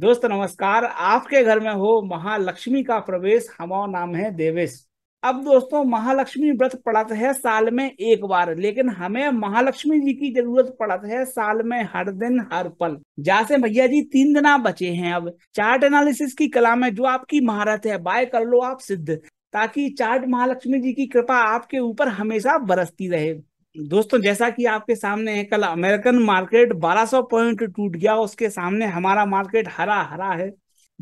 दोस्त नमस्कार आपके घर में हो महालक्ष्मी का प्रवेश हमारा नाम है देवेश अब दोस्तों महालक्ष्मी व्रत पड़ता है साल में एक बार लेकिन हमें महालक्ष्मी जी की जरूरत पड़ता है साल में हर दिन हर पल जैसे भैया जी तीन दिन आप बचे हैं अब चार्ट एनालिसिस की कला में जो आपकी महारत है बाय कर लो आप सिद्ध ताकि चार्ट महालक्ष्मी जी की कृपा आपके ऊपर हमेशा बरसती रहे दोस्तों जैसा कि आपके सामने है कल अमेरिकन मार्केट 1200 पॉइंट टूट गया उसके सामने हमारा मार्केट हरा हरा है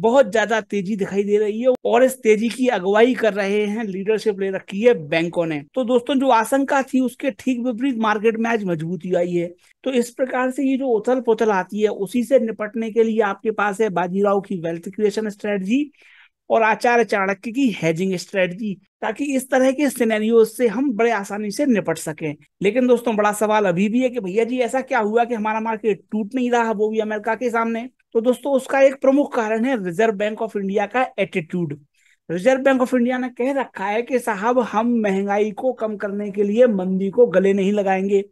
बहुत ज्यादा तेजी दिखाई दे रही है और इस तेजी की अगुवाई कर रहे हैं लीडरशिप ले रखी है बैंकों ने तो दोस्तों जो आशंका थी उसके ठीक विपरीत मार्केट में आज मजबूती आई है तो इस प्रकार से ये जो उथल पुथल आती है उसी से निपटने के लिए आपके पास है बाजीराव की वेल्थ क्रिएशन स्ट्रेटजी और आचार्य चाणक्य की हेजिंग स्ट्रेटजी ताकि इस तरह के सिनेरियो से हम बड़े आसानी से निपट सके लेकिन दोस्तों बड़ा सवाल अभी भी है कि भैया जी ऐसा क्या हुआ कि हमारा मार्केट टूट नहीं रहा वो भी अमेरिका के सामने तो दोस्तों उसका एक प्रमुख कारण है रिजर्व बैंक ऑफ इंडिया का attitude reserve bank of India ने कह रखा है कि साहब हम महंगाई को कम करने के लिए मंदी को गले नहीं लगाएंगे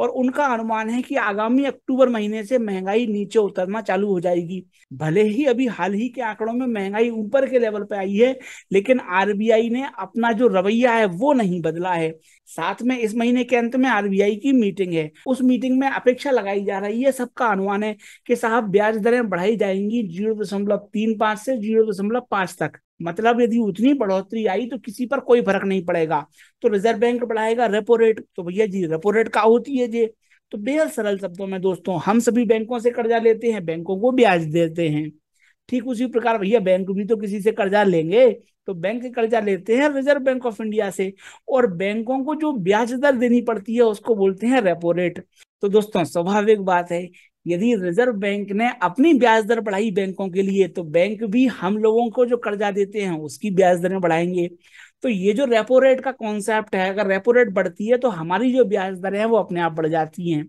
और उनका अनुमान है कि आगामी अक्टूबर महीने से महंगाई नीचे उतरना चालू हो जाएगी भले ही अभी हाल ही के आंकड़ों में महंगाई ऊपर के लेवल पर आई है लेकिन आरबीआई ने अपना जो रवैया है वो नहीं बदला है साथ में इस महीने के अंत में आरबीआई की मीटिंग है उस मीटिंग में अपेक्षा लगाई जा रही है सबका अनुमान है कि साहब ब्याज दरें बढ़ाई जाएंगी जीरो दशमलव तीन पांच से जीरो दशमलव पांच तक मतलब यदि उतनी बढ़ोतरी आई तो किसी पर कोई फर्क नहीं पड़ेगा तो रिजर्व बैंक बढ़ाएगा रेपो रेट तो भैया जी रेपो रेट का होती है जी तो बेहद सरल शब्दों में दोस्तों हम सभी बैंकों से कर्जा लेते हैं बैंकों को ब्याज देते हैं ठीक उसी प्रकार भैया बैंक भी तो किसी से कर्जा लेंगे तो बैंक कर्जा लेते हैं रिजर्व बैंक ऑफ इंडिया से और बैंकों को जो ब्याज दर देनी पड़ती है उसको बोलते हैं रेपो रेट तो दोस्तों स्वाभाविक बात है यदि रिजर्व बैंक ने अपनी ब्याज दर बढ़ाई बैंकों के लिए तो बैंक भी हम लोगों को जो कर्जा देते हैं उसकी ब्याज दरें बढ़ाएंगे तो ये जो रेपो रेट का कॉन्सेप्ट है अगर रेपो रेट बढ़ती है तो हमारी जो ब्याज दर है वो अपने आप बढ़ जाती है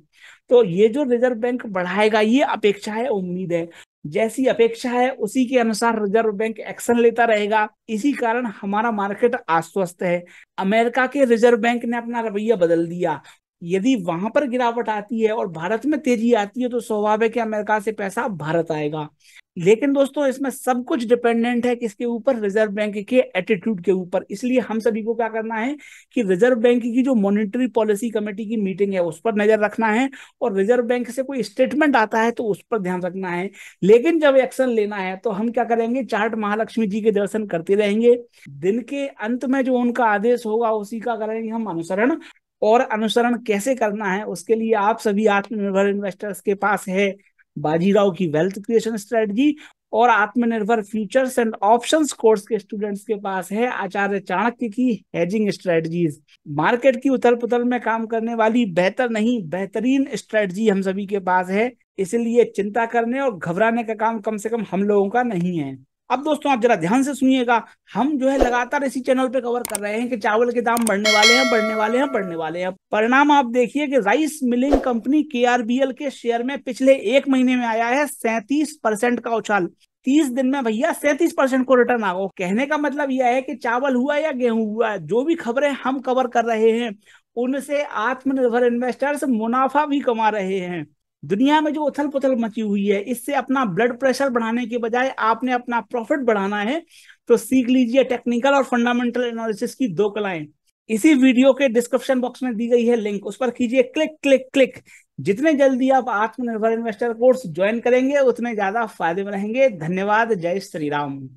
तो ये जो रिजर्व बैंक बढ़ाएगा ये अपेक्षा है उम्मीद है जैसी अपेक्षा है उसी के अनुसार रिजर्व बैंक एक्शन लेता रहेगा इसी कारण हमारा मार्केट आश्वस्त है अमेरिका के रिजर्व बैंक ने अपना रवैया बदल दिया यदि वहां पर गिरावट आती है और भारत में तेजी आती है तो स्वभाव है अमेरिका से पैसा भारत आएगा लेकिन दोस्तों इसमें सब कुछ डिपेंडेंट है किसके ऊपर रिजर्व बैंक के एटीट्यूड के ऊपर इसलिए हम सभी को क्या करना है कि रिजर्व बैंक की जो मॉनेटरी पॉलिसी कमेटी की मीटिंग है उस पर नजर रखना है और रिजर्व बैंक से कोई स्टेटमेंट आता है तो उस पर ध्यान रखना है लेकिन जब एक्शन लेना है तो हम क्या करेंगे चार्ट महालक्ष्मी जी के दर्शन करते रहेंगे दिन के अंत में जो उनका आदेश होगा उसी का करेंगे हम अनुसरण और अनुसरण कैसे करना है उसके लिए आप सभी आत्मनिर्भर इन्वेस्टर्स के पास है बाजीराव की वेल्थ क्रिएशन स्ट्रेटजी और आत्मनिर्भर फ्यूचर्स एंड ऑप्शंस कोर्स के स्टूडेंट्स के पास है आचार्य चाणक्य की हेजिंग स्ट्रेटजीज मार्केट की उथल पुथल में काम करने वाली बेहतर नहीं बेहतरीन स्ट्रेटजी हम सभी के पास है इसलिए चिंता करने और घबराने का काम कम से कम हम लोगों का नहीं है अब दोस्तों आप जरा ध्यान से सुनिएगा हम जो है लगातार इसी चैनल पे कवर कर रहे हैं कि चावल के दाम बढ़ने वाले हैं बढ़ने वाले हैं बढ़ने वाले हैं परिणाम आप देखिए कि राइस मिलिंग कंपनी केआरबीएल के शेयर में पिछले एक महीने में आया है सैंतीस परसेंट का उछाल तीस दिन में भैया सैंतीस परसेंट को रिटर्न आ गो कहने का मतलब यह है कि चावल हुआ या गेहूं हुआ जो भी खबरें हम कवर कर रहे हैं उनसे आत्मनिर्भर इन्वेस्टर्स मुनाफा भी कमा रहे हैं दुनिया में जो उथल पुथल मची हुई है इससे अपना ब्लड प्रेशर बढ़ाने के बजाय आपने अपना प्रॉफिट बढ़ाना है तो सीख लीजिए टेक्निकल और फंडामेंटल एनालिसिस की दो कलाएं इसी वीडियो के डिस्क्रिप्शन बॉक्स में दी गई है लिंक उस पर कीजिए क्लिक क्लिक क्लिक जितने जल्दी आप आत्मनिर्भर इन्वेस्टर कोर्स ज्वाइन करेंगे उतने ज्यादा फायदे में रहेंगे धन्यवाद जय श्री राम